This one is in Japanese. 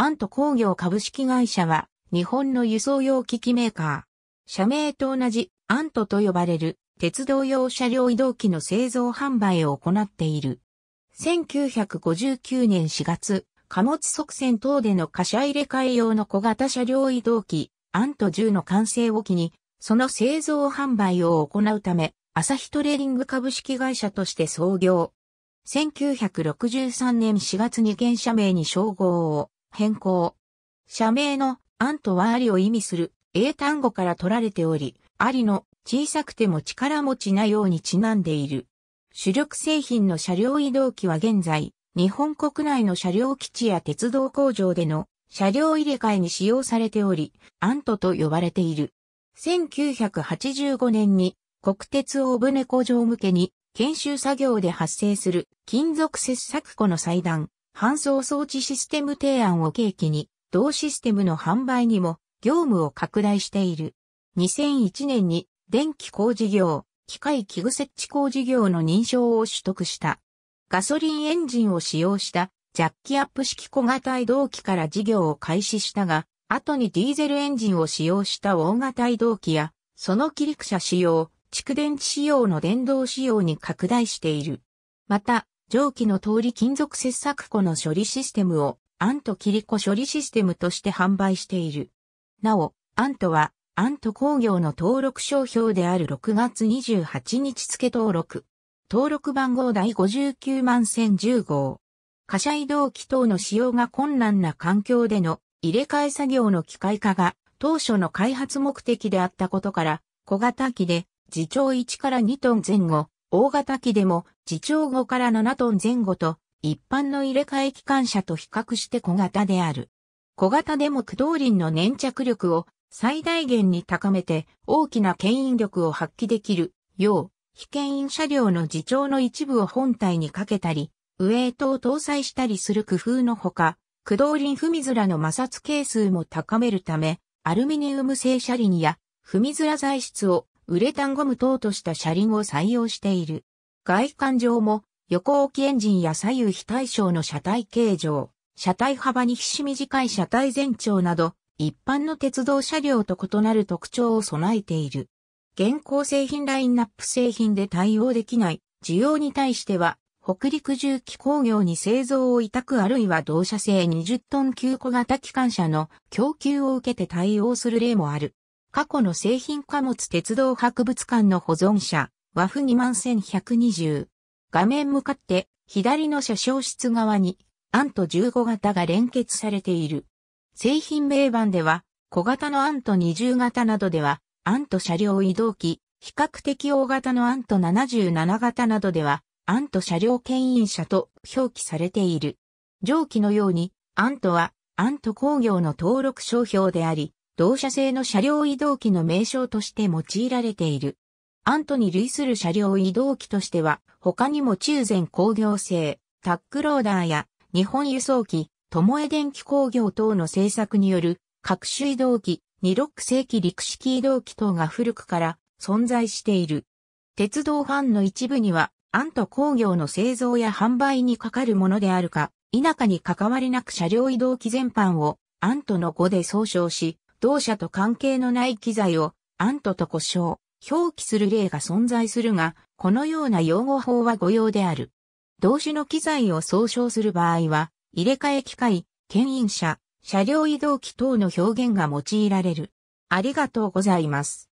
アント工業株式会社は、日本の輸送用機器メーカー。社名と同じ、アントと呼ばれる、鉄道用車両移動機の製造販売を行っている。1959年4月、貨物側線等での貨車入れ替え用の小型車両移動機、アント10の完成を機に、その製造販売を行うため、朝日トレーディング株式会社として創業。1963年4月に現社名に称号を、変更。社名のアンとはありを意味する英単語から取られており、ありの小さくても力持ちなようにちなんでいる。主力製品の車両移動機は現在、日本国内の車両基地や鉄道工場での車両入れ替えに使用されており、アントと呼ばれている。1985年に国鉄大船工場向けに研修作業で発生する金属切削庫の裁断、搬送装置システム提案を契機に、同システムの販売にも業務を拡大している。2001年に電気工事業、機械器具設置工事業の認証を取得した。ガソリンエンジンを使用したジャッキアップ式小型移動機から事業を開始したが、後にディーゼルエンジンを使用した大型移動機や、その切り口車使用、蓄電池使用の電動仕様に拡大している。また、上記の通り金属切削庫の処理システムを、アントキリコ処理システムとして販売している。なお、アントは、アント工業の登録商標である6月28日付登録。登録番号第59万1010号。貨車移動機等の使用が困難な環境での入れ替え作業の機械化が当初の開発目的であったことから、小型機で自長1から2トン前後、大型機でも自長5から7トン前後と一般の入れ替え機関車と比較して小型である。小型でも駆動輪の粘着力を最大限に高めて大きな牽引力を発揮できるよう、被牽引車両の自重の一部を本体にかけたり、ウエイトを搭載したりする工夫のほか、駆動輪踏み面の摩擦係数も高めるため、アルミニウム製車輪や踏み面材質をウレタンゴム等とした車輪を採用している。外観上も横置きエンジンや左右非対称の車体形状、車体幅にひし短い車体全長など、一般の鉄道車両と異なる特徴を備えている。現行製品ラインナップ製品で対応できない需要に対しては、北陸重機工業に製造を委託あるいは同社製20トン級小型機関車の供給を受けて対応する例もある。過去の製品貨物鉄道博物館の保存者、和風21120。画面向かって、左の車掌室側に、アント15型が連結されている。製品名板では、小型のアント20型などでは、アント車両移動機、比較的大型のアント77型などでは、アント車両牽引車と表記されている。上記のように、アントは、アント工業の登録商標であり、同社製の車両移動機の名称として用いられている。アントに類する車両移動機としては、他にも中禅工業製、タックローダーや日本輸送機、巴電機工業等の製作による各種移動機、二六世紀陸式移動機等が古くから存在している。鉄道ファンの一部には、アント工業の製造や販売にかかるものであるか、田舎に関わりなく車両移動機全般をアントの語で総称し、同社と関係のない機材を、アントと呼称、表記する例が存在するが、このような用語法は誤用である。同種の機材を総称する場合は、入れ替え機械、牽引車、車両移動機等の表現が用いられる。ありがとうございます。